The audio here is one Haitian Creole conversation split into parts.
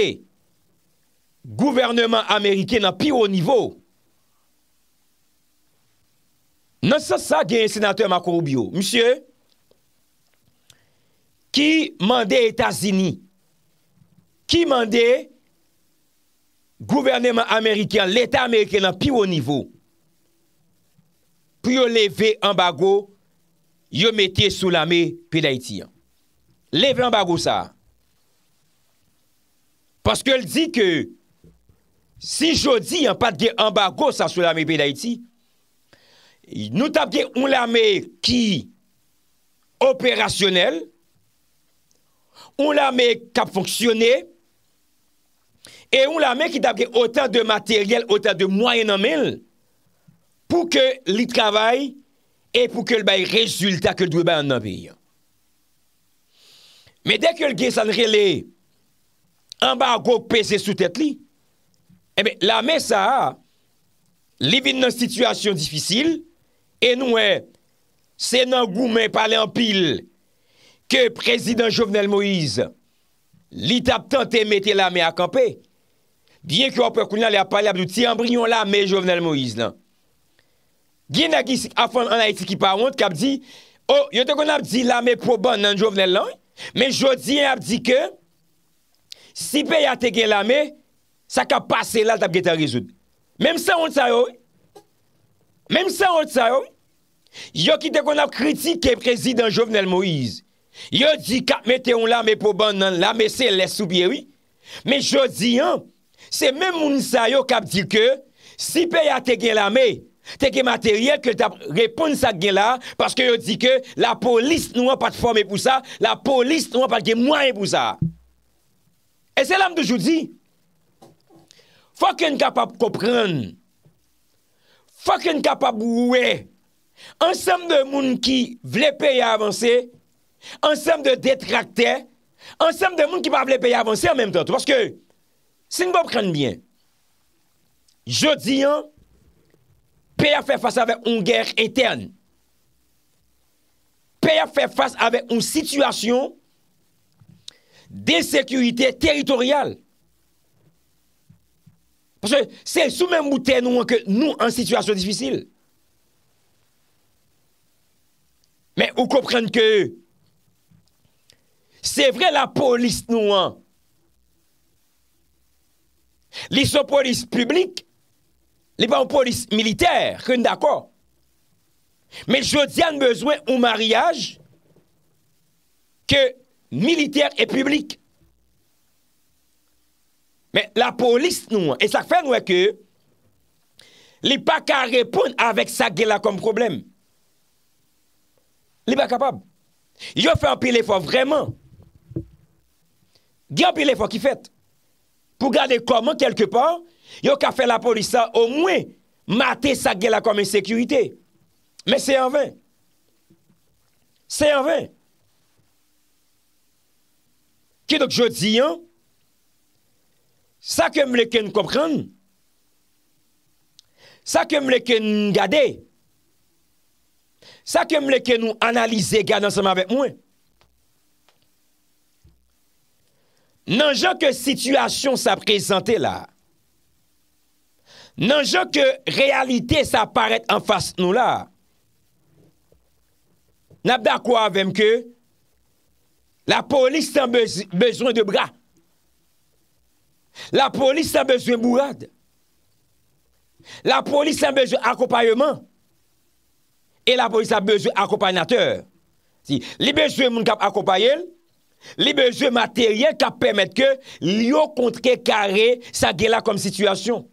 E, gouvernement Ameriken Nan pi ou nivou Nan sa sa gen senate Makoubi ou Monsye Ki mande Etasini Ki mande Gouvernement Ameriken L'Etat Ameriken nan pi ou nivou Pyo leve An bago Yo metye sou la me Pi da iti Leve an bago sa Paske el di ke si jodi yon pat ge ambago sa sou la me pe la eti, nou tabge yon la me ki operasyonel, yon la me kap fonksyonel, e yon la me ki tabge otan de materyel, otan de mwayen anmel, pou ke li travay e pou ke l bay rezultat ke l dwe bay anna bi. Me dek yon ge sanre le an ba gwo peze sou tet li. Ebe, eh la me sa, li vin nan situasyon difisil, en nou e, se nan gwo men pale an pil, ke prezident Jovenel Moïse, li tap tante mette la me akampe. Diyen ki wapwe kouna li ap pale abdou ti an bryon la me Jovenel Moïse lan. Diyen na gwi afan an a eti ki pa want, ki ap di, o, oh, yon te kon ap di la me pou ban nan Jovenel lan, men jodi an ap di ke, sipe ya te gen la me, sa ka pase la tap geta rizout. Mem sa on sa yo, mem sa on sa yo, yo ki de kon ap kritik ke prezident Jovenel Moïse, yo di kap me te on la me pou ban nan la, me se lè soubiye wè, me jo di an, se mem moun sa yo kap di ke, sipe ya te gen la me, te gen materiel ke tap repoun sa gen la, paske yo di ke, la polis nou an pat formè pou sa, la polis nou an pat gen mwany pou sa. E selam de joudi, fòk en kapab kopren, fòk en kapab wè, ansem de moun ki vle peye avansè, ansem de detraktè, ansem de moun ki pa vle peye avansè anmèm tòt, fòk se n'bò pren bien. Joudi an, peye fè fass avè un gèr etèn, peye fè fass avè un situasyon d'insécurité territoriale. Parce que c'est sous même bouteille nous que nous en situation difficile. Mais vous comprenez que c'est vrai la police nous hein. Les police publique, les pas police militaire, que d'accord. Mais je dis besoin au mariage que Militèr et publik. Mè la polis nou an, e sa fè nou an ke, li pa ka repoun avèk sa gè la kom problem. Li pa kapab. Yo fè an pi lè fò vreman. Gè an pi lè fò ki fèt. Pou gade koman kelke pan, yo ka fè la polis sa, ou mwen, mate sa gè la kom en sekurite. Mè se an vè. Se an vè. Se an vè. ki dok jodi an, sa kem leke nou komprende, sa kem leke nou gade, sa kem leke nou analize gade ansama vek mwen, nan jan ke situasyon sa prezante la, nan jan ke realite sa parete anfas nou la, nap da kwa vem ke, La polis san bezwen de bra. La polis san bezwen mouade. La polis san bezwen akopayeman. E la polis san bezwen akopaynater. Li bezwen moun kap akopayel, li bezwen materyel kap pemet ke li yo kontre kare sa gela kom situasyon.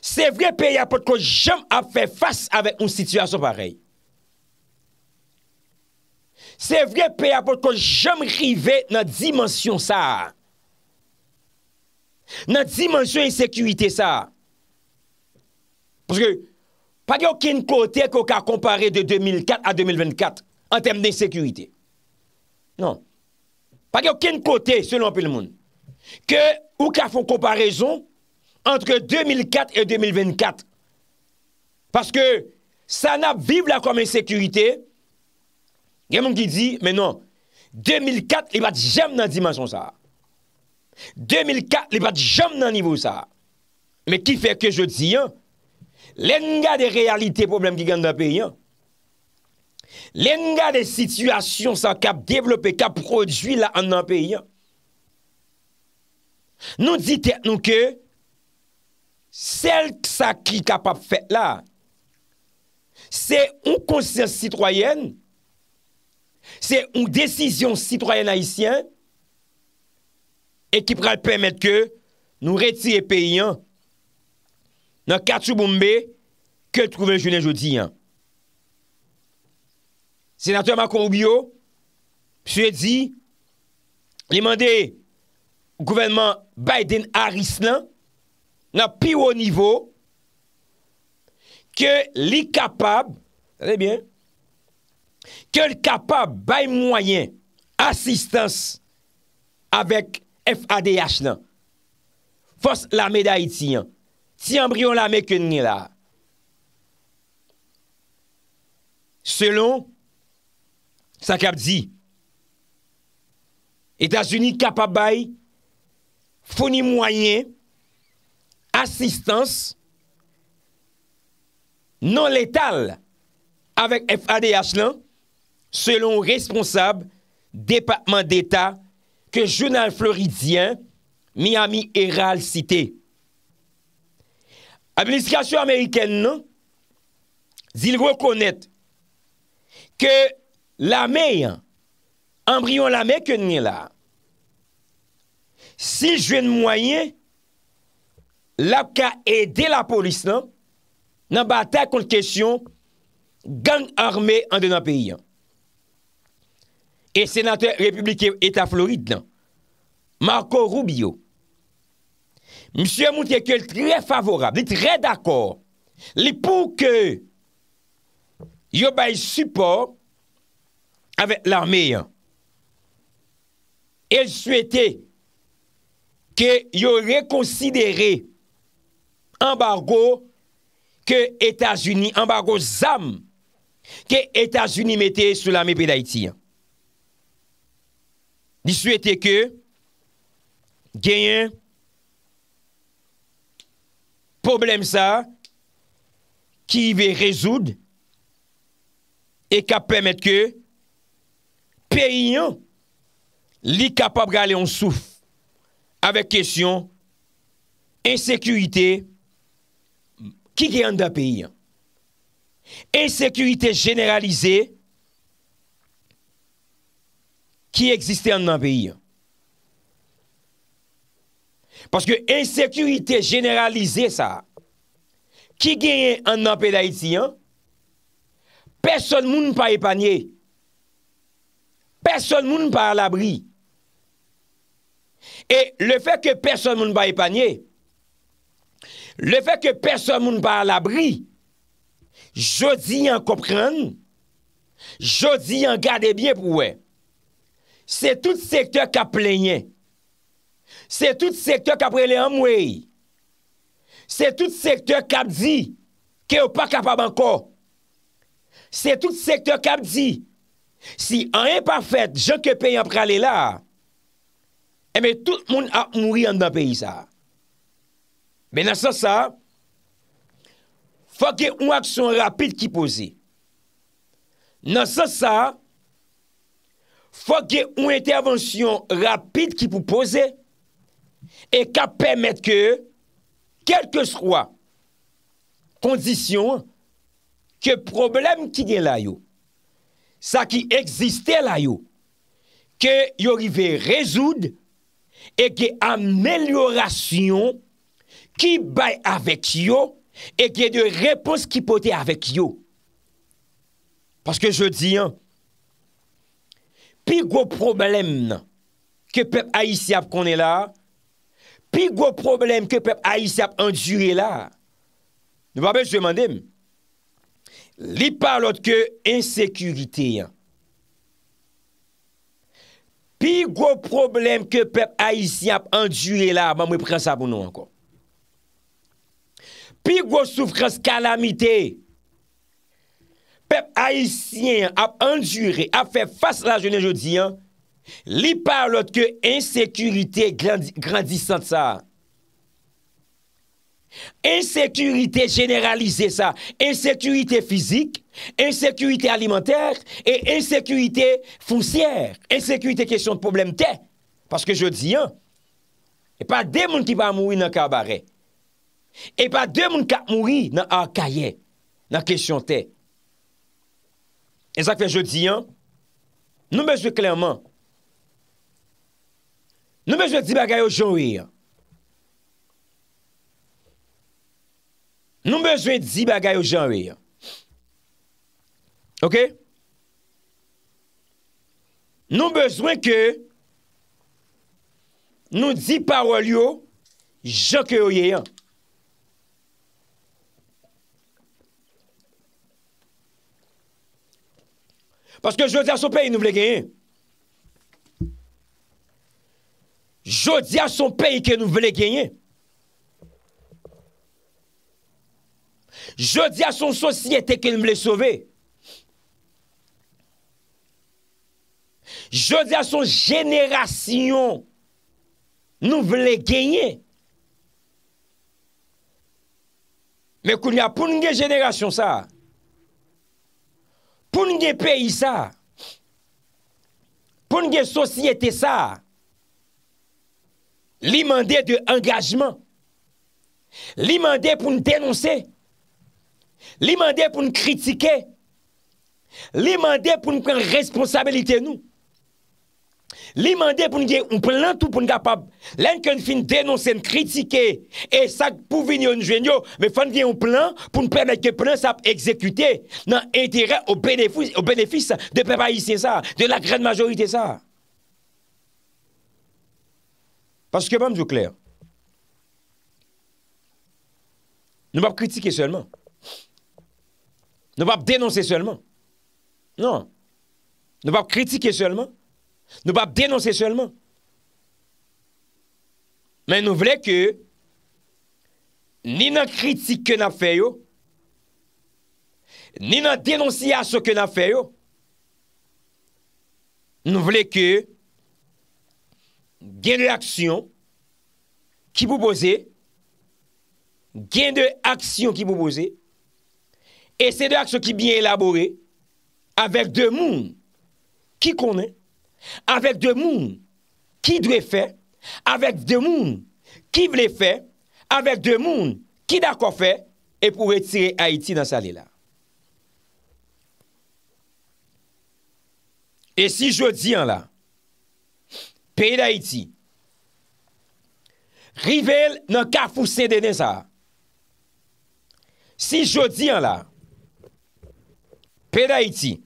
Se vre pey apot ko jem ap fe fasy avek ou situasyon parey. Se vre pe apot kon jom rive nan dimensyon sa. Nan dimensyon ensekuité sa. Pouzke, pa gen kwen kote kou ka kompare de 2004 a 2024 an tem den ensekuité. Non. Pa gen kwen kote, selon pou l moun. Ke ou ka fon komparezon antre 2004 e 2024. Pouzke, sa nan vive la kon ensekuité Gen moun ki di, men non, 2004 li bat jem nan dimansyon sa. 2004 li bat jem nan nivou sa. Men ki fe ke jodi, len nga de realite problem ki gen nan peyi, len nga de situasyon sa kap developpe, ka prodwi la an nan peyi, nou di te, nou ke, sel sa ki kap ap fet la, se un konsens sitroyen, Se un desisyon sitroyen haisyen e ki pral pwemet ke nou reti e peyi an nan katsou boumbe ke trouve jounen joudi an. Senatour Macron oubiyo, psye di, li mande ou gouvenman Biden a rislan nan pi ou nivou ke li kapab, sa de bien, kel kapab bay mwayen asistans avèk FADH lan. Fos la me da iti an. Ti an brio la me kè nè la. Selon sa kap di, Etasouni kapab bay founi mwayen asistans non nan letal avèk FADH lan selon responsable département d'État ke jounal floridien Miami Herald cité. A bliskasyon amériken non? nan, zil rekounet ke la mey an, ambryon la mey kè nè la, si jwen mwayen, la kè ede non? la polis nan, nan batè kon kèsyon gang armè an dena peyi an. et sénateur république et à Floride, Marco Rubio, M. Moutier, qui est très favorable, il est très d'accord, il est pour que il y ait un support avec l'armée, et il souhaitait qu'il y ait un reconsidéré embargo que l'État-Unis, embargo ZAM, que l'État-Unis mettait sous l'armée pédaitienne. Diswete ke genyen problem sa ki ve rezoud e ka pemet ke periyan li kapap gale on souf avek kesyon ensekuité ki genyen da periyan. Ensekuité generalize... Ki egziste an nan peyi an. Paske ensekurite generalize sa. Ki gen an nan peyi da iti an. Person moun pa epanye. Person moun pa alabri. E le fek que person moun pa epanye. Le fek que person moun pa alabri. Jodi an kopren. Jodi an gade bien pou wey. Se tout sektor ka plenye. Se tout sektor ka prele an mwey. Se tout sektor ka di ke ou pa kapab anko. Se tout sektor ka di si an imparfet jok ke pey an prale la, ebe eh tout moun a mwri an dan pey sa. Ben nan sa sa, fok e ou ak son rapit ki pose. Nan sa sa, Fwa ge ou intervansyon rapide ki pou pose, e ka pèmèd ke, kelke swa, kondisyon, ke problem ki gen la yo, sa ki eksiste la yo, ke yo rive rezoud, e ge ameliorasyon, ki bay avèk yo, e ge de repons ki potè avèk yo. Paske je di an, Pi gwo problem ke pep aisyap kone la, pi gwo problem ke pep aisyap andyure la, nou wapè jwè mandèm, li palot ke ensekurite yon. Pi gwo problem ke pep aisyap andyure la, mwen mwen prens apounon ankon. Pi gwo soufres kalamitey, pep haisyen ap anjure, ap fe fase la jounen joudiyan, li parlot ke ensekurite grandisante sa. Ensekurite generalize sa. Ensekurite fizik, ensekurite alimenter, et ensekurite fousier. Ensekurite kesyon de probleme te. Paske joudiyan, e pa de moun ki pa moui nan kabare. E pa de moun ka moui nan akaye nan kesyon te. E sa kwen jodi an, nou bejwen klerman. Nou bejwen di bagay ou jan wiyan. Nou bejwen di bagay ou jan wiyan. Ok? Ok? Nou bejwen ke nou di parol yo jan kwen wiyan. Paske jodi a son peyi nou vle genye. Jodi a son peyi ke nou vle genye. Jodi a son sosyete ke nou vle sove. Jodi a son jenerasyon nou vle genye. Mè koun ya pou nou generasyon sa. Mè koun ya pou nou generasyon sa. Poun gen peyi sa, poun gen sosyete sa, li mande de angajman, li mande pou nou denonse, li mande pou nou kritike, li mande pou nou kan responsabilite nou. Li pour nous un plan tout pour nous capable. L'un fin dénoncer, critiquer et ça pour venir nous joindre, mais faut un plan pour nous permettre que plan ça exécuter dans intérêt au bénéfice au bénéfice de peuple haïtien ça, de la grande majorité ça. Parce que bon, je clair. Nous pas critiquer seulement. Nous pas dénoncer seulement. Non. Nous pas critiquer seulement. Nou pa denonser selman. Men nou vle ke ni nan kritik ke nan feyo ni nan denonsi aso ke nan feyo nou vle ke gen de l'aksyon ki pou pose gen de l'aksyon ki pou pose e se de l'aksyon ki biye elabore avek de moun ki konen Avèk dè moun ki dwe fè, avèk dè moun ki vle fè, avèk dè moun ki dè akon fè, e pou retire Haiti nan sa lè la. E si jodi an la, pey da Haiti, rivel nan ka fousen de Nézard. Si jodi an la, pey da Haiti, pey da Haiti,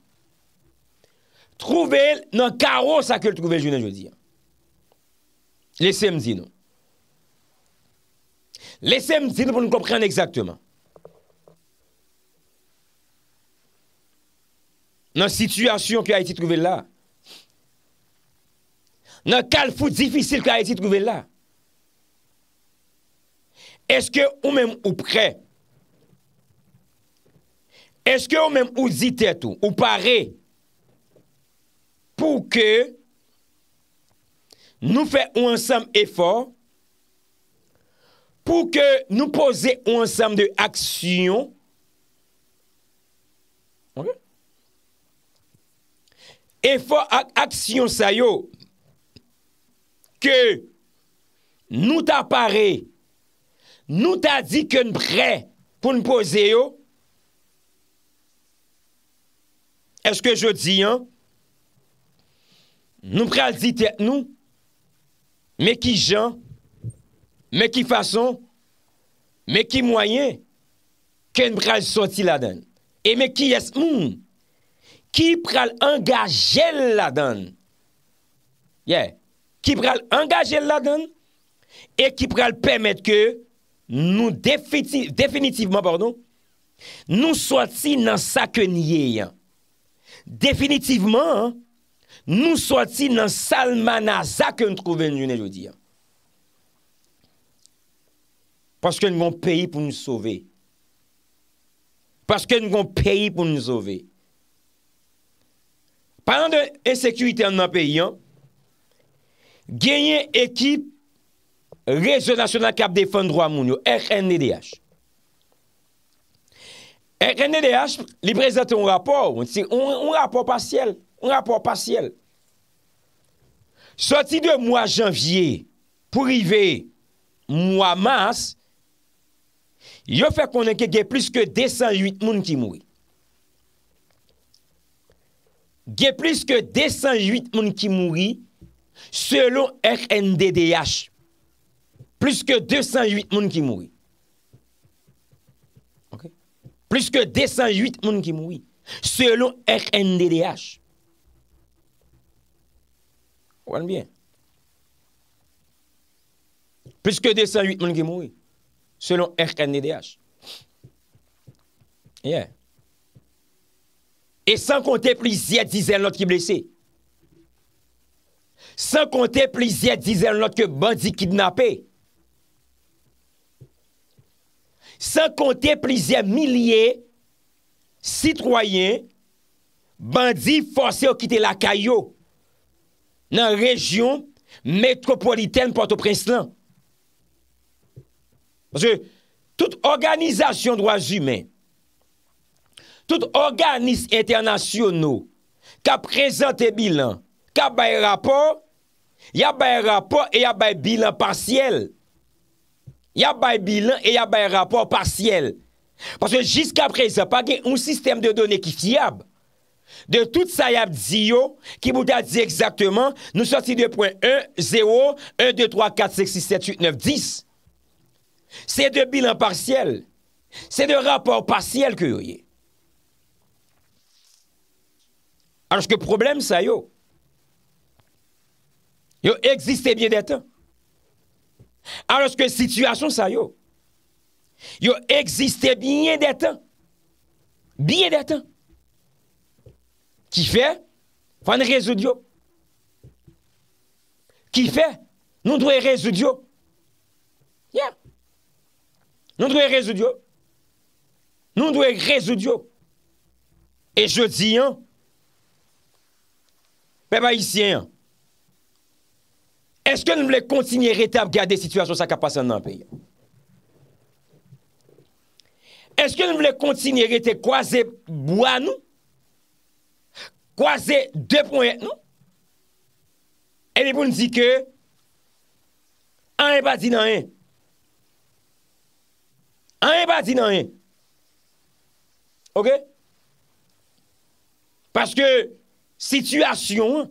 Trouvel nan karo sa ke l'trouvel jounen joudi an. Non. Lesem zinou. Lesem zinou pou nou kompren exactement. Nan situasyon ke a iti trouvel la. Nan kal foute difisil ke a iti trouvel la. Eske ou men ou pre. Eske ou men ou zitet ou pare. Ou zitet ou pare. pou ke nou fè ou ansam efor, pou ke nou pose ou ansam de aksyon, efor ak aksyon sa yo, ke nou ta pare, nou ta di ke nou pre pou nou pose yo, eske jo di yo, Nou pral dite nou... Mek ki jan... Mek ki fason... Mek ki mwayen... Ken pral soti ladan... E mek ki es moun... Ki pral angajel ladan... Ye... Ki pral angajel ladan... E ki pral pemet ke... Nou definitivman... Definitivman, pardon... Nou soti nan sakonyeyan... Definitivman... Nou sou ati nan salman aza ke nou trouven jounen joudi an. Paske nou kon peyi pou nou souve. Paske nou kon peyi pou nou souve. Paran de esekurite an nan peyi an, genye ekip rejou nasyonal kap defen drou amoun yo, RNEDH. RNEDH li prezente un rapor, un rapor pasyel. rapport partiel. Sorti de mois janvier pour arriver mois mars, il fait qu'on a plus que 208 personnes qui mourent. Il y a plus que 208 personnes qui mourent selon RNDDH. Plus que 208 personnes qui mourent. Plus que 208 personnes qui mourent selon RNDDH. Ouan byen. Piske 208 moun gen mouye. Selon RKNDH. Yeah. E san konte plizye dizen lot ki blese. San konte plizye dizen lot ke bandi kidnapè. San konte plizye milye sitroyen bandi fose ou kite la kayo. nan rejyon metropolitane Port-au-Prince lan. Parce que toute organisasyon droits humains, toute organis internationaux, ka prezente bilan, ka bay rapport, ya bay rapport e ya bay bilan partiel. Ya bay bilan e ya bay rapport partiel. Parce que jusqu'à présent, pa gen un sistem de donè kifiyab, de tout sa yap di yo, ki mouda di exactement, nou sa ti de point 1, 0, 1, 2, 3, 4, 6, 7, 8, 9, 10, se de bilan partiel, se de rapor partiel ke yo ye. Anlorske problem sa yo, yo eksiste bien detan. Anlorske situasyon sa yo, yo eksiste bien detan. Bien detan. Ki fe, fwane rezou diyo. Ki fe, nou dwe rezou diyo. Yè. Nou dwe rezou diyo. Nou dwe rezou diyo. E je di yon. Pe ba yi si yon. Eske nou vle kontinye rete ap gade situasyon sa kapasan nan peyi. Eske nou vle kontinye rete kwa ze bwa nou. kwa se de pou et nou, e li pou n'di ke, an e pati nan en. An e pati nan en. Ok? Paske, sityasyon,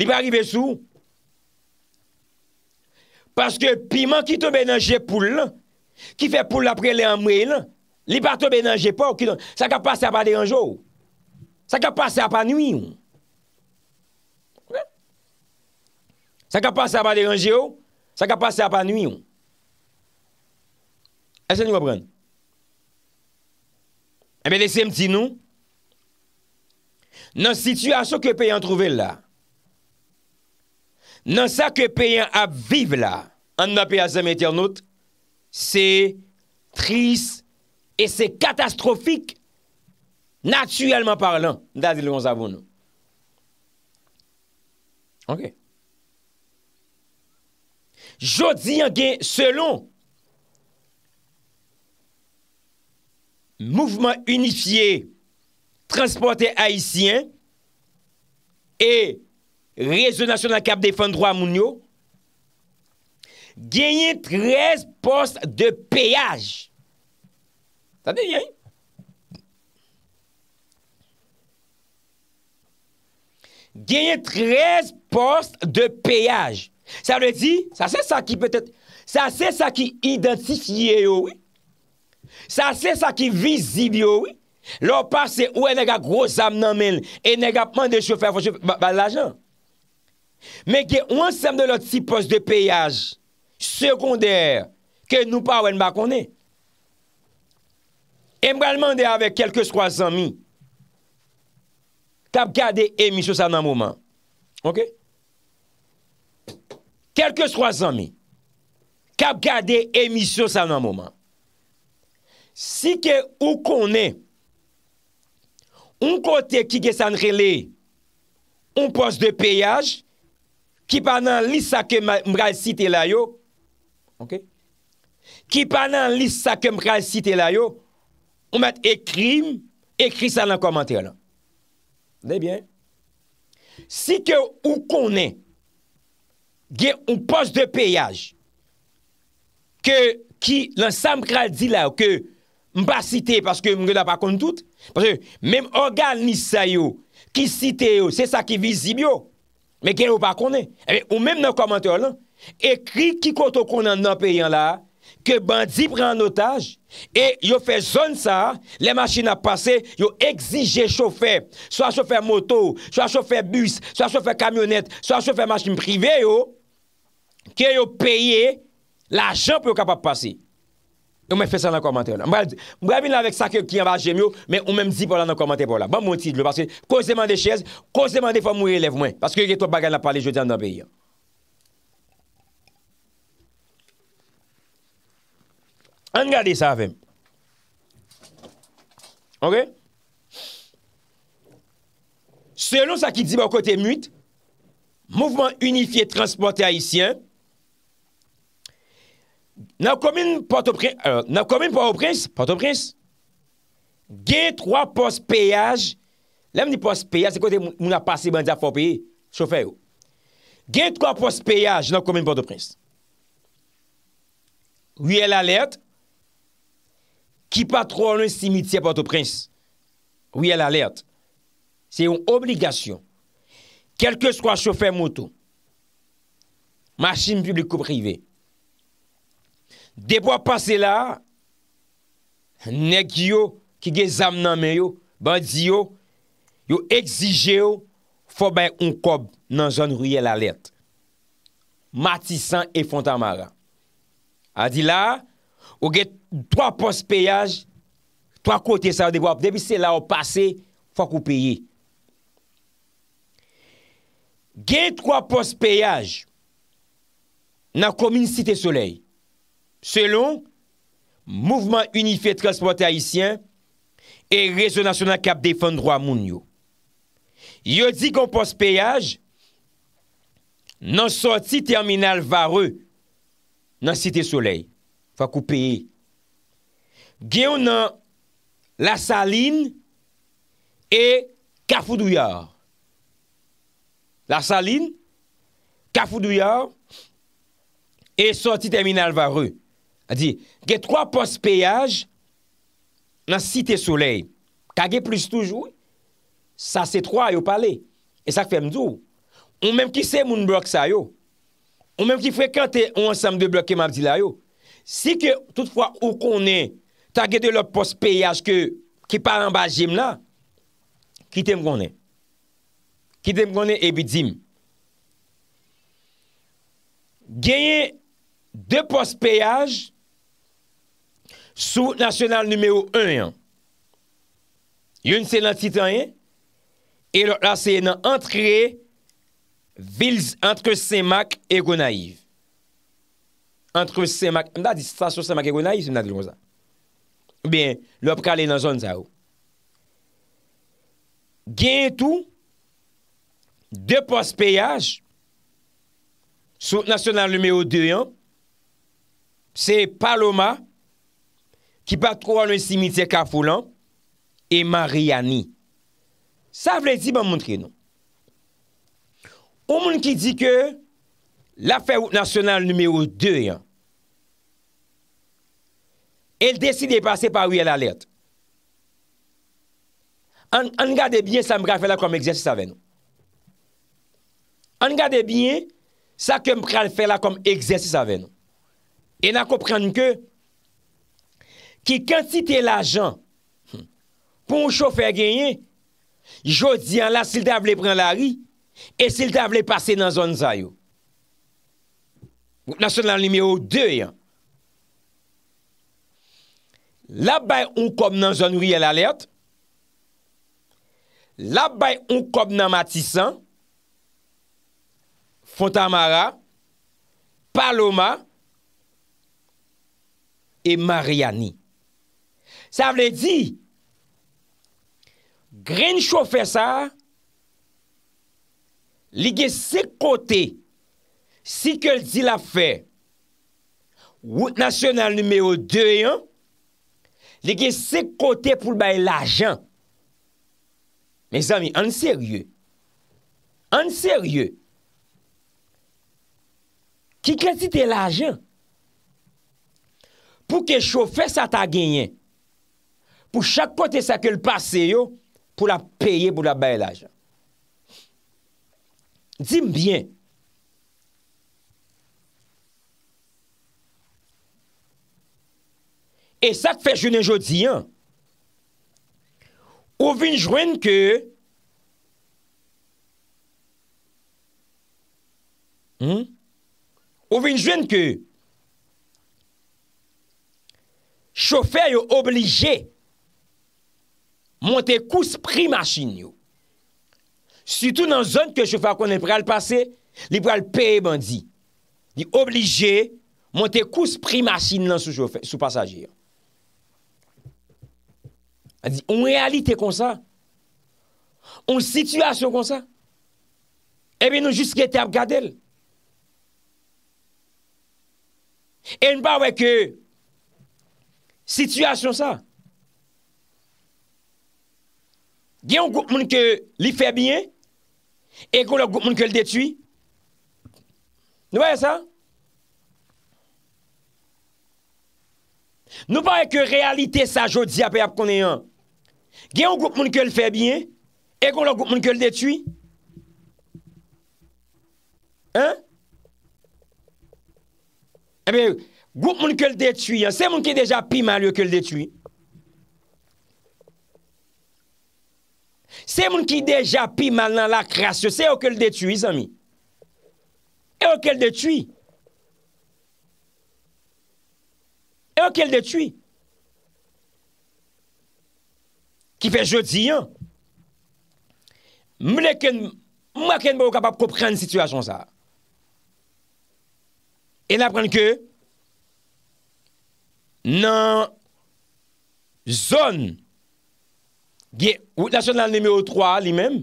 li pa rive sou, paske piman ki to benanje pou l, ki fe pou l apre le an mwen, li pa to benanje pou, sa ka passe apade an jow. Saka pa se apanou yon. Saka pa se apanou yon. Saka pa se apanou yon. E se nou apren? Ebe de se mti nou. Nan situ aso ke peyan trouvel la. Nan sa ke peyan ap vive la. An api ase meternot. Se tris. E se katastrofik. E se katastrofik. naturelman parlant, nda zil kon zavoun nou. Ok. Jodi yon gen selon mouvment unifiye transporte haisyen e rezonasyon nan kap defen drou amounyo, genyen trez post de peyaj. Tade yon yon? genye trez post de peyaj. Sa le di, sa se sa ki identifiye yo, sa se sa ki vizibi yo, lor pa se ou enega groz amnamen, enega pande shofè, fò shofè, balajan. Men gen yon sem de lot si post de peyaj, sekondèr, ke nou pa ou en bakone. Emre alman de ave kelke shkwa zami, kap gade emisyon sa nan mouman. Ok? Kelke 300.000, kap gade emisyon sa nan mouman. Si ke ou konen, un kote ki gesan rele, un pos de peyaj, ki pa nan lis sa ke mbral site la yo, ok? Ki pa nan lis sa ke mbral site la yo, ou met ekrim, ekri sa nan komantè la. si ke ou konen gen ou pos de peyaj ki lansam kral di la ou ki mba site paske mwen gen apakon tout mwen mga nisa yo ki site yo, se sa ki vizib yo men gen ou apakon eh ou menm nan komantor lan ekri ki koto konen nan peyan la ke bandi pren an otaj, e yo fe zon sa, le machin ap pase, yo exige chofer, so a chofer moto, so a chofer bus, so a chofer kamyonet, so a chofer machin prive yo, ke yo peye, la jamp yo kapap pase. Yo men fe sa nan komante yo la. Mbra vin la vek sa ki yon vajem yo, men ou men di pou la nan komante pou la. Ban mwotid lo, paske kozèman de chèze, kozèman de fòm ouye lev mwen, paske yo ke to bagan ap pale jodi an nan peye yo. Angade sa avèm. Ok? Selon sa ki di ba w kote mut, mouvment unifiye transporte ayisyen, nan w komin port-au-prins, euh, port-au-prins, gen 3 pos peyaj, lèm ni pos peyaj, se kote mou na pase bandi a fò peyaj, chòfè yo. Gen 3 pos peyaj nan w komin port-au-prins. Ouye l alerte, Ki patrou anon simitie patou prins. Rouye lalerte. Se yon obligasyon. Kelke skwa choufe moutou. Machin publik ou prive. Debo ap pase la. Nek yo. Ki ge zam nanme yo. Ban di yo. Yo exije yo. Foban yon kob nan zon rouye lalerte. Matisan e fontamara. Adi la. Ou gen 3 post peyaj, 3 kote sa ou debo ap, debi se la ou pase, fwa kou peye. Gen 3 post peyaj, nan komine site soleil, selon, Mouvement Unifié Transporté Haitien, et Réseau National Cap Défense Droit Mouniou. Yo di kon post peyaj, nan soti terminal vare, nan site soleil. Fakou peye. Ge yon nan la saline e kafou d'ouyar. La saline, kafou d'ouyar, e soti terminal va rou. A di, ge 3 pos peyaj nan site solei. Kage plis toujou, sa se 3 yo pale. E sa fe mdou. Ou menm ki se moun blok sa yo. Ou menm ki frekante ou ansam de blok ke mabdi la yo. Si ke toutfwa ou konen ta gede lop post peyaj ke ki palan ba jim la, ki tem konen, ki tem konen e bi jim. Genyen de post peyaj sou nasyonal numeo 1 yon. Yon se nan titanye, e lop la se nan antre vils antre Semak e Gonaiv. entre Saint-Mac... Mda distrasyon Saint-Mac-et-Gouinay, si mna dilon zan. Ben, lop kalen nan zon zan ou. Gen tou, de pospeyaj, souk nasyonal lume ou dey an, se Paloma, ki patrou alon simite kafoulan, e Mariani. Sa vle di ban moun tre nou. Ou moun ki di ke, la fe ouk nasyonal lume ou dey an, El desi de pase pa ouye la lette. An gade bine sa mbra fe la kom egzestis ave nou. An gade bine sa kem pral fe la kom egzestis ave nou. E nan kopran ke, ki kantite la jan, pou ou chou fè genyen, jodi an la sil ta vle pran la ri, e sil ta vle pase nan zon zayou. Nason nan limeyo 2 yon. la bay on kob nan zon riyel alert la bay on kob nan matisan Fontamara Paloma e Mariani sa vle di green chauffeur sa li ge se kote si ke l di la fe national numero 2 e 1 Deke se kote pou bay l ajan. Mes ami, an serye. An serye. Kike zite l ajan. Pou ke chou fese sa ta genyen. Pou chak kote sa ke l pase yo, pou la peye pou la bay l ajan. Dime bien. E sa te fè jounen joudi an. Ouvin jwen ke, hmm? ouvin jwen ke, choufer yo oblije monte kous pri machin yo. Situ nan zon ke choufer konen pre al pase, li pre al pe e bandi. Di oblije monte kous pri machin lan sou pasajer yo. On realite kon sa. On situasyon kon sa. Ebe nou jist ke te ap gadel. E nou pa weke situasyon sa. Gen ou gout moun ke li febyen e kon ou gout moun ke l detui. Nou weye sa. Nou weye ke realite sa jodi ap konen yon. Gen yon goup moun ke l febyen, e kon lò goup moun ke l detui? E eh be, goup moun ke l detui, se moun ki deja pi mal yon ke l detui? Se moun ki deja pi mal nan la kras, se yon ke l detui, sami? E yon ke l detui? E yon ke l detui? E yon ke l detui? Ki fe jodi an, mwen ken mwen ken mwen kapap ko e pren sitwasyon sa. En apren ke, nan zon, ou nasyon nan nimeyo 3 li men,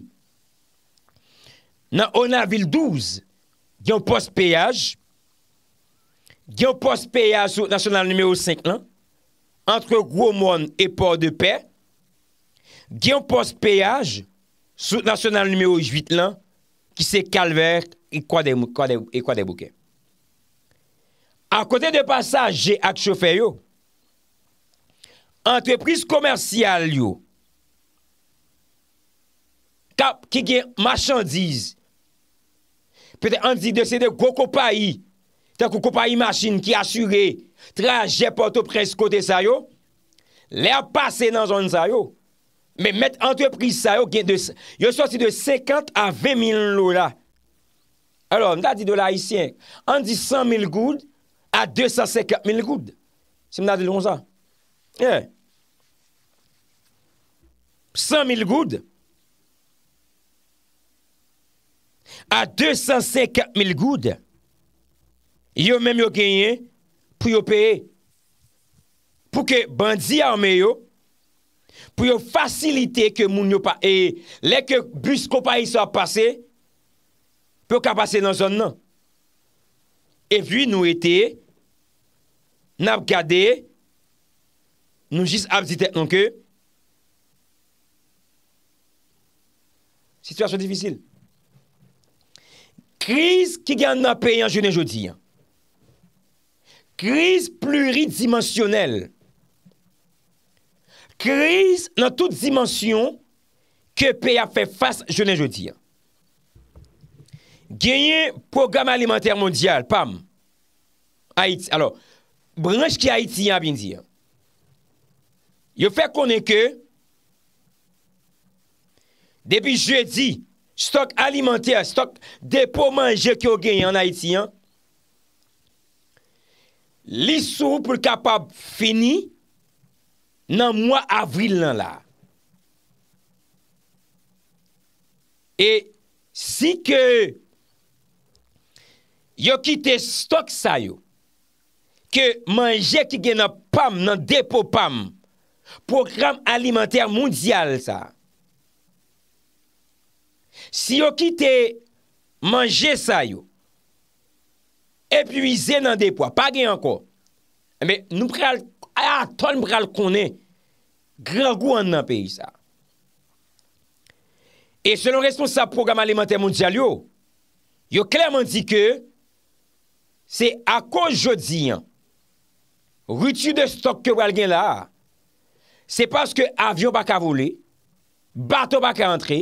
nan ona vil 12, gen post peyaj, gen post peyaj ou nasyon nan nimeyo 5 lan, antre gwo moun e port de pey, gen pos peyaj sou national numero 8 lan ki se kalver ekwa de bouke. A kote de pasaj je ak choufe yo, entreprise komersyal yo, tap ki gen machandiz, pete an di de se de koko payi, koko payi machin ki asure traje poto pres kote sa yo, le ap pase nan zon sa yo, men met entreprise sa yo gen de yo sosi de 50 a 20 mil lola alo mda di do la isyen an di 100 mil goud a 250 mil goud si mda di lon sa 100 mil goud a 250 mil goud yo men yo genye pou yo peye pou ke bandi arme yo Pou yo fasilite ke moun yo pa e leke bus ko pa yi sa ap pase, pou ka pase nan zon nan. E vwi nou ete, nap gade, nou jis ap zitek non ke. Situasyon difisil. Kris ki gen nan pey an jene jodi. Kris pluridimensionel. kriz nan tout dimensyon ke pe a fe fass jounen joudiyan. Ganyen program alimenter mondial, pam, a iti, alo, branj ki a itiyan bin diyan. Yo fe konen ke debi joudi, stok alimenter, stok depo manje ki yo ganyen an a itiyan, li sou pou kapab fini nan mwa avril nan la. E si ke yo ki te stok sa yo, ke manje ki gen nan pam, nan depo pam, program alimenter mounzial sa, si yo ki te manje sa yo, epuize nan depo, pa gen anko, nou pral, a ton pral konen, Gravou an nan peyi sa. E selon responsable programme alimentaire mondial yo, yo klèrman di ke, se akwa jodi yan, woutu de stok ke wè al gen la, se paske avyon baka vole, bato baka antre,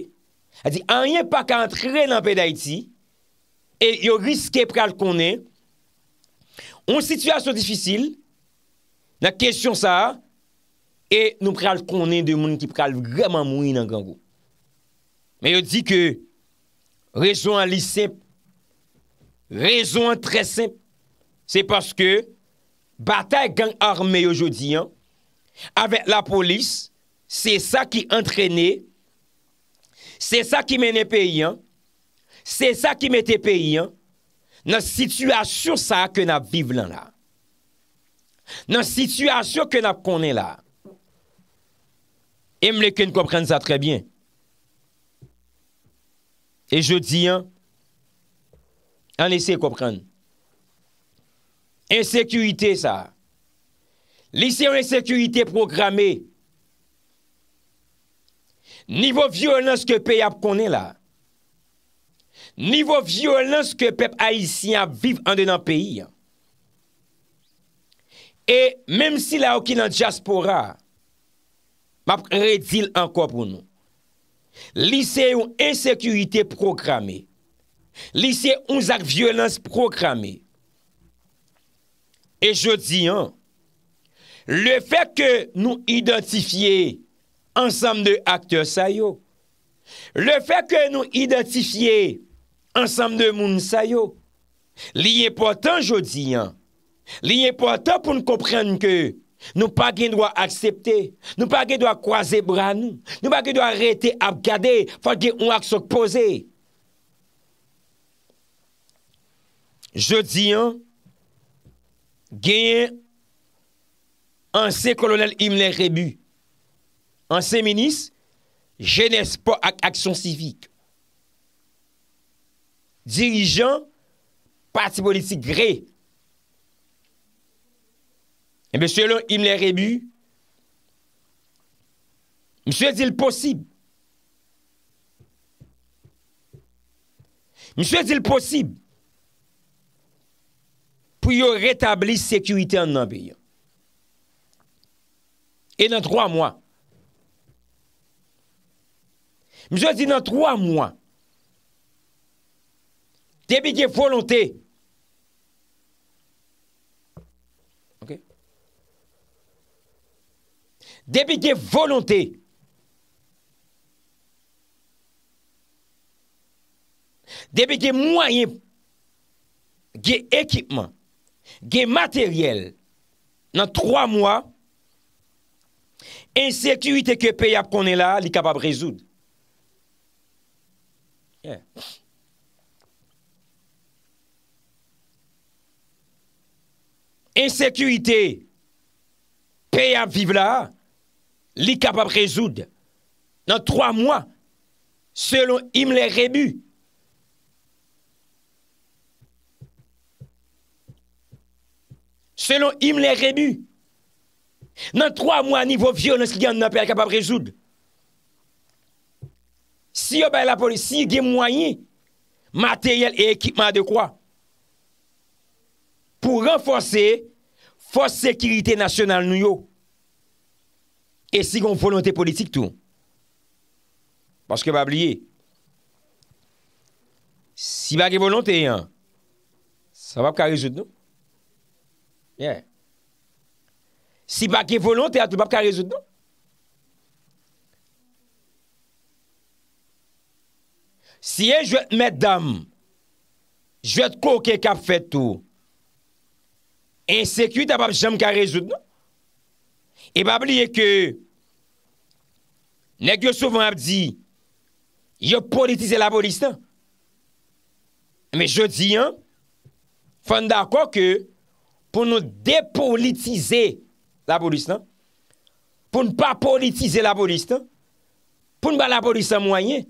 a di anyen baka antre nan pey da iti, e yo riske pral konen, ou situasyon difisil, nan kèsyon sa, a, E nou preal konen de moun ki preal gaman moui nan gangou. Me yo di ke rezo an lisep, rezo an tresep, se paske batay gang arme yo jodi an, avek la polis, se sa ki antrene, se sa ki menen peyi an, se sa ki menen peyi an, nan situasyon sa ke nap vive lan la. Nan situasyon ke nap konen la. Emleken kompren sa trebyen. E je di an, an lese kompren. Insekuité sa. Lese an insekuité programe. Nivou violens ke pey ap konen la. Nivou violens ke pep aisyen ap viv an denan peyi. E menm si la okilan jaspora, M'ap redil anko pou nou. Lisey ou ensekuité programe. Lisey ou zak vyolans programe. E jodi an, le fek nou identifiye ansam de akter sayo. Le fek nou identifiye ansam de moun sayo. Liye potan jodi an. Liye potan pou nou komprenn ke Nou pa gen dwa aksepte, nou pa gen dwa kwaze brani, nou pa gen dwa rete ap gade, fwa gen ou ak sok pose. Je diyan, gen anse kolonel Imre Rebu, anse menis, genes pa ak aksyon sivik. Dirijan, parti politik grek. Mwen eh selon im le rebu, mwen se zil posib, mwen se zil posib, pou yo retabli sekwite an nan biyan. E nan troa mwen, mwen se zil nan troa mwen, tebi gen folonte, Dèbe gè volontè, dèbe gè mwanyè, gè ekipman, gè materyèl, nan 3 mwa, ensekuitè ke pey ap konè la, li kabab rezoud. Ensekuitè, pey ap viv la, pey ap konè la, li kapap rejoud nan 3 mwa selon im le rebu selon im le rebu nan 3 mwa nivou vyon nan si gen nan per kapap rejoud si yo bay la polisi gen mwanyi materyel e ekipman de kwa pou renfonse fos sekirite nasyonal nou yo E sigon volante politik tou. Panske bab liye. Si bag e volante, sa bab ka rejout nou. Ye. Si bag e volante, a tou bab ka rejout nou. Si ye jwet medam, jwet kou ke kap fet tou, en sekwit a bab jem ka rejout nou. E bab liye ke Nèk yo souvan ap di, yo politize la polis nan. Mè jodi an, fanda kwa ke, pou nou depolitize la polis nan, pou nou pa politize la polis nan, pou nou pa la polis an mwenye,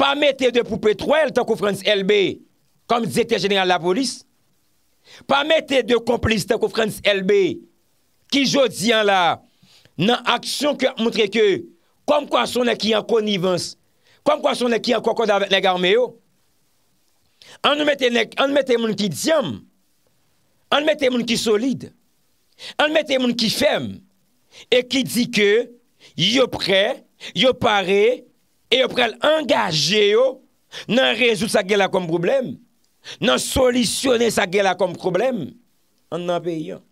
pa mette de pou petroel takou Frans LB, kom zete genè an la polis, pa mette de kompolis takou Frans LB, ki jodi an la, nan aksyon ke moutre ke, Kom kwa son ek yon konivans? Kom kwa son ek yon kwa koda negar me yo? An nou mette moun ki diyam? An nou mette moun ki solide? An nou mette moun ki fem? E ki di ke yo pre, yo pare e yo pre l'engaje yo nan rezout sa gela kom problem? Nan solisyon sa gela kom problem? An nou pe yon?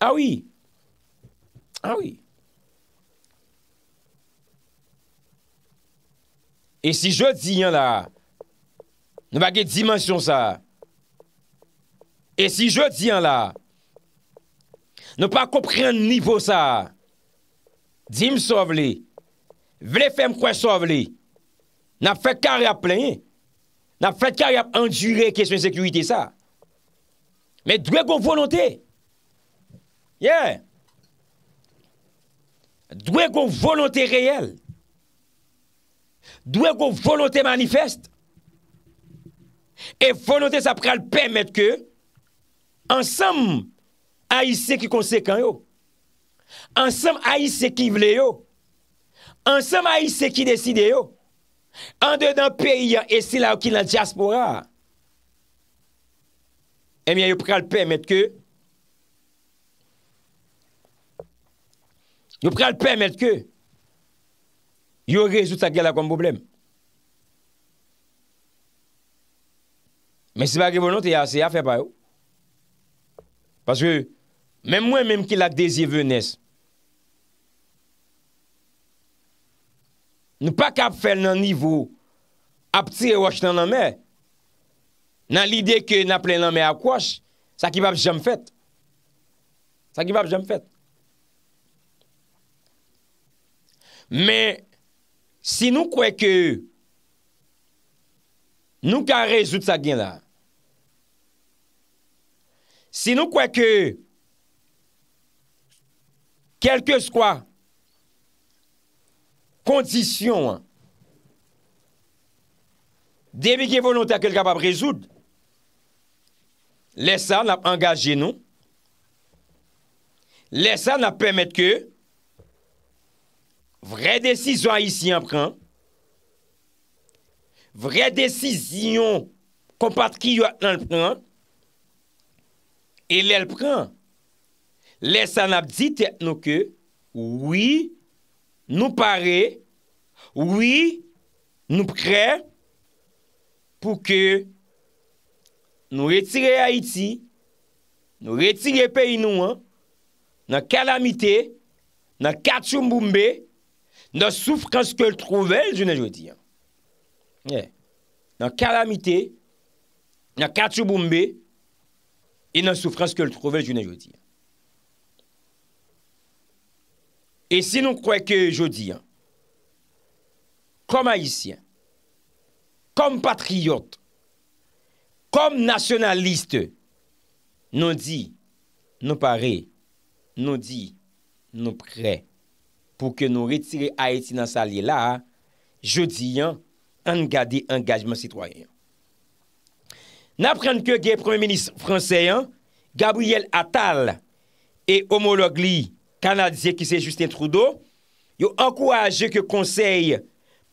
Awi. Ah Awi. Ah Awi. E si je di yon la, nou pa ge dimensyon sa. E si je di yon la, nou pa kompre yon nivou sa. Di m sov li. Vele fe m kwa sov li. Nap fet kare ap plen. Nap fet kare ap endure keswen sekurite sa. Men dwe kon volante. Ye. Ye. Dwe kon volante reyel. Dwe gwo volonté manifeste. E volonté sa pral pèmèd kè. Ansem aise ki konsekanyo. Ansem aise ki vleyo. Ansem aise ki desideyo. An de dan peyi ya esi la w ki nan diaspora. Emya eh yo pral pèmèd kè. Yo pral pèmèd kè. yo rezout sa gela kon boblem. Men si ba gevo noti, ya se a fe pa yo. Paske, men mwen menm ki lak deziye ve nes. Nou pa kap fel nan nivou, ap tiye wach tan nan me, nan lide ke nan plen nan me akwash, sa ki bab jom fet. Sa ki bab jom fet. Men, Si nou kwe ke nou ka rezout sa gen la, si nou kwe ke kelke skwa kondisyon debi ki volontè ke l kapap rezout, lè sa nap angaje nou, lè sa nap pèmèt ke Vre decisyon a yisi yon pren. Vre decisyon kompat ki yon pren. E lèl pren. Lè san ap di te nou ke, oui, nou pare, oui, nou pre, pou ke nou retire Haiti, nou retire pe inou, nan kalamite, nan kachou mboumbe, nan kachou mboumbe, nan soufrens ke l'trouvel jounen joudiyan. Nan kalamite, nan kachouboumbe, e nan soufrens ke l'trouvel jounen joudiyan. E se nou kweke joudiyan, kom haisyen, kom patriyot, kom nasyonaliste, nou di, nou pare, nou di, nou prey, pou ke nou retire a eti nan sa li la, jodi an, an gade engajman sitwoyen. Na pren ke gen premier-ministre fransey an, Gabriel Attal, e homolog li, kanadize ki se Justin Trudeau, yo an kwa aje ke konsey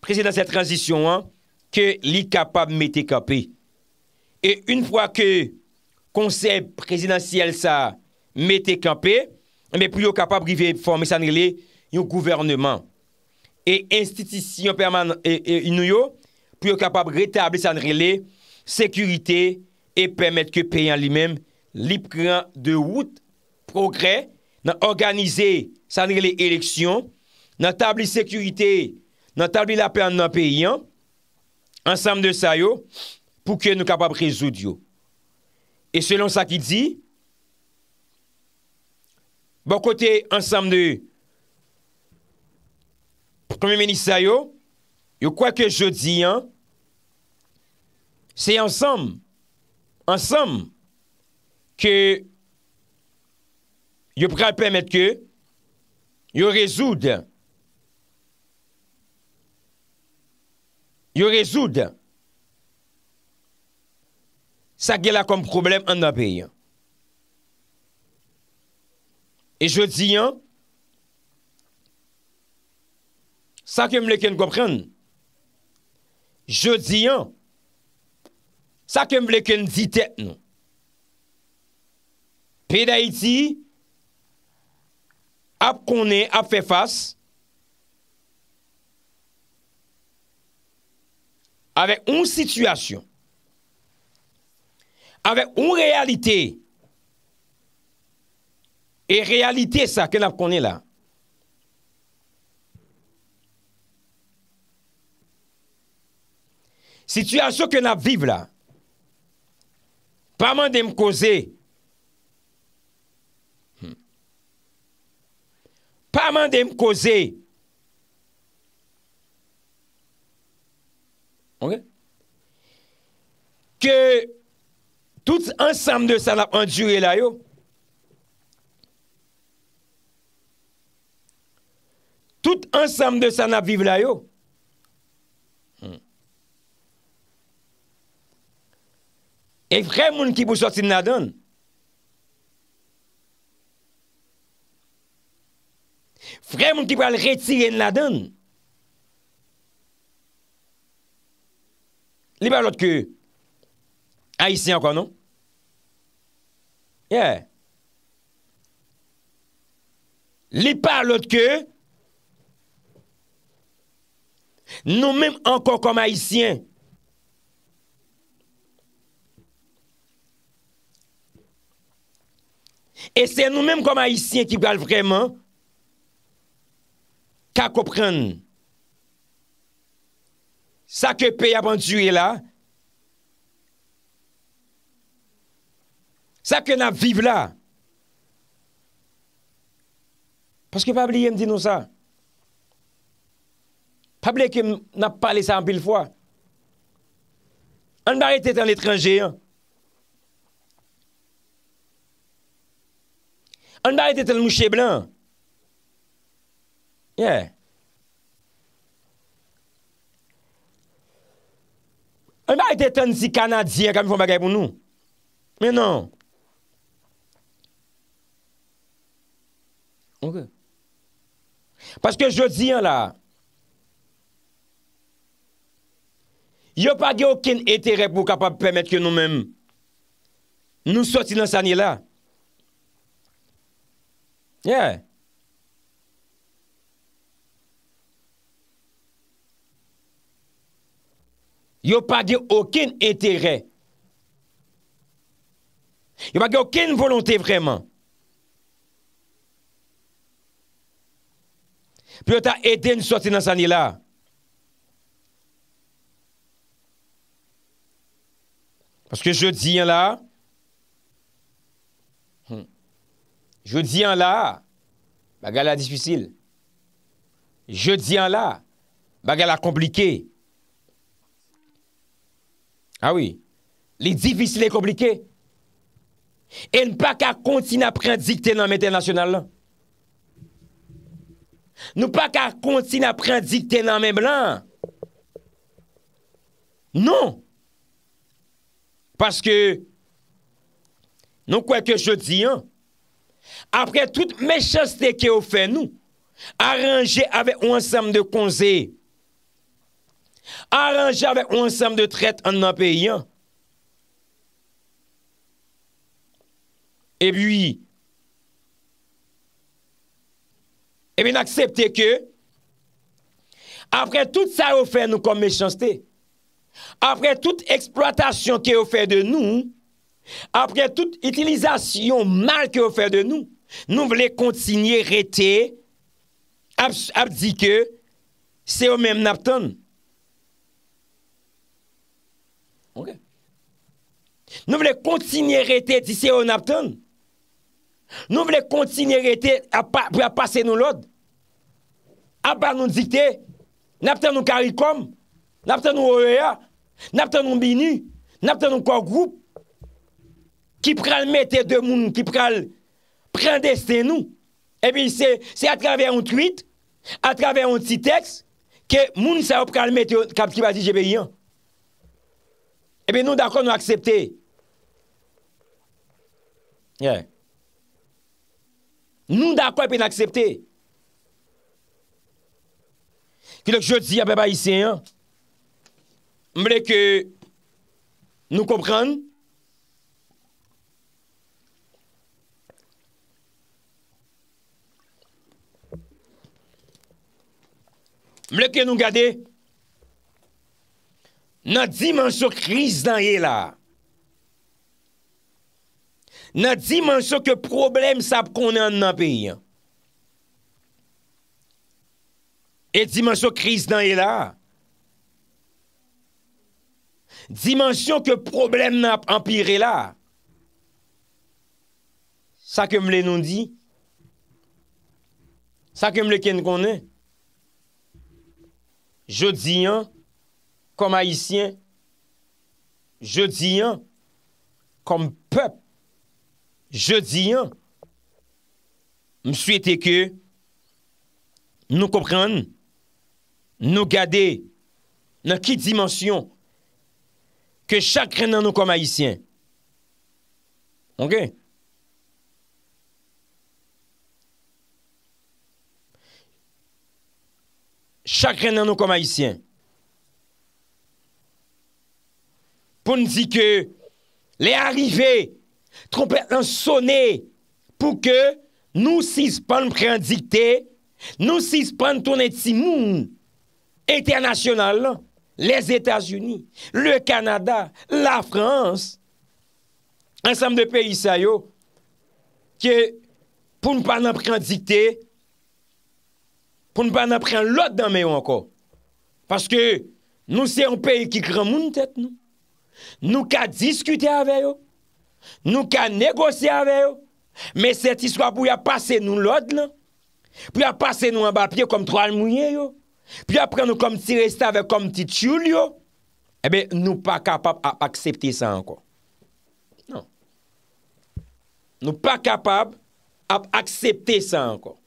prezidansel transisyon an, ke li kapab metekanpe. E un fwa ke konsey prezidansel sa metekanpe, me pou yo kapab rive formi san li li, yon gouvernement e institisyon permane inou yo pou yo kapab re tabli sanrele sekurite e pemet ke peyan li mem li prean de wout progre nan organize sanrele eleksyon nan tabli sekurite nan tabli la peyan nan peyan ansam de sayo pou ke nou kapab rezoud yo e selon sa ki di bon kote ansam de pou kon meni sa yo, yo kwa ke jodi yan, se ansam, ansam, ke, yo pral pemet ke, yo rezoud, yo rezoud, yo rezoud, sa gela kon problem an api. E jodi yan, Sa kem bleken gopren, je di an, sa kem bleken di tet nou, peda iti, ap konen, ap fefas, avek ou situasyon, avek ou realite, e realite sa kem ap konen la, Situasyon ke nap vive la, pa man dem koze, pa man dem koze, ouye, ke tout ansam de sanap anjure la yo, tout ansam de sanap vive la yo, E frem moun ki pou sot si mnadon. Frem moun ki pou al reti yen mnadon. Li par lot ke Haitien konon. Ye. Li par lot ke Nou menm ankon konm Haitien. E se nou menm kom haisyen ki bal vreman ka kopren sa ke pe apan tuye la sa ke nan vive la paske pabli yon di nou sa pabli ke nan pale sa an bil fwa an bar ete tan etranje an An ba ete ten mouche blan? Ye. An ba ete ten zi kanadien kamifon bagay pou nou? Men nan. Onke. Paske jodi an la, yo pa ge okin ete repou kapab pemet ki nou menm nou soti nan sanye la. yo pa ge okin etere yo pa ge okin volonte vreman pou yo ta ede nou sote nan sani la paske je di an la Je diyan la, bagal la disfisil. Je diyan la, bagal la komplike. Awi, ah li disfisil e komplike. E nou pa ka konti na prendikten nan men ten nasyonal lan. Nou pa ka konti na prendikten nan men blan. Non. Paske, nou kwa ke je diyan, apre tout mechastè ki ou fè nou, aranje avè ou ansèm de konzè, aranje avè ou ansèm de tret an apè yon, e bi, e bi n'akseptè ke, apre tout sa ou fè nou kon mechastè, apre tout eksploatasyon ki ou fè de nou, apre tout itilizasyon mal ki ou fe de nou nou vle kontinye rete ap dike se ou menm napton nou vle kontinye rete di se ou napton nou vle kontinye rete ap pase nou lod ap pa nou dikte napton nou karikom napton nou oeya napton nou bini napton nou kwa group ki pral mette de moun, ki pral prendeste nou. E eh bin se, se a travè an truit, a travè an titeks, ke moun sa pral mette kap ki wazi jebe yon. E eh bin nou da kwa nou aksepte. Yeah. Nou da kwa pe nan aksepte. Ki lòk jòt si yabè ba yise yon, mble ke nou kompran nou, Mleke nou gade, nan dimansyon kriz nan ye la. Nan dimansyon ke problem sap konen nan piye. E dimansyon kriz nan ye la. Dimansyon ke problem nan piye re la. Sa ke mle nou di? Sa ke mleke nou konen? Je di yon kom haisyen, je di yon kom pep, je di yon mswete ke nou kopren, nou gade nan ki dimensyon ke chakren nan nou kom haisyen. Ok? chakren nan nou komayisyen. Poun di ke, le arive, trompe an sonne, pou ke nou sispan preandikte, nou sispan ton eti moun, etanasyonal lan, les Etats-Unis, le Kanada, la Frans, ansam de pey isayou, ke pou nou panan preandikte, pou nou pa nan pren lòd nan mèyo anko, paske nou se yon peyi ki kre moun tèt nou, nou ka diskute ave yo, nou ka negose ave yo, mè se eh ti swa pou ya pase nou lòd lan, pou ya pase nou an bapye kom tro al mounye yo, pou ya pren nou kom ti restave kom ti tsyoul yo, ebe nou pa kapab ap aksepte sa anko. Non. Nou pa kapab ap aksepte sa anko.